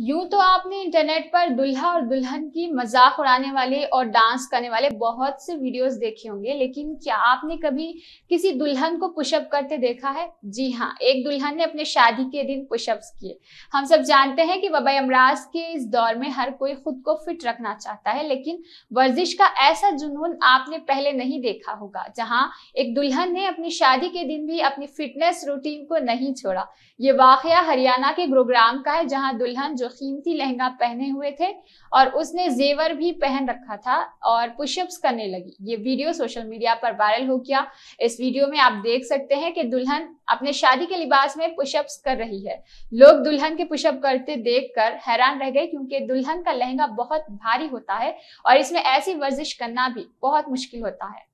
यूं तो आपने इंटरनेट पर दुल्हा और दुल्हन की मजाक उड़ाने वाले और डांस करने वाले बहुत से वीडियोस देखे होंगे लेकिन क्या आपने कभी किसी दुल्हन को पुशअप करते देखा है जी हाँ एक दुल्हन ने अपने शादी के दिन पुशअप्स किए हम सब जानते हैं कि वबा अमराज के इस दौर में हर कोई खुद को फिट रखना चाहता है लेकिन वर्जिश का ऐसा जुनून आपने पहले नहीं देखा होगा जहाँ एक दुल्हन ने अपनी शादी के दिन भी अपनी फिटनेस रूटीन को नहीं छोड़ा ये वाक़ हरियाणा के गुरुग्राम का है जहाँ दुल्हन जो कीमती लहंगा पहने हुए थे और उसने जेवर भी पहन रखा था और पुशअप्स करने लगी ये वीडियो सोशल मीडिया पर वायरल हो गया इस वीडियो में आप देख सकते हैं कि दुल्हन अपने शादी के लिबास में पुशअप्स कर रही है लोग दुल्हन के पुशअप करते देख कर हैरान रह गए क्योंकि दुल्हन का लहंगा बहुत भारी होता है और इसमें ऐसी वर्जिश करना भी बहुत मुश्किल होता है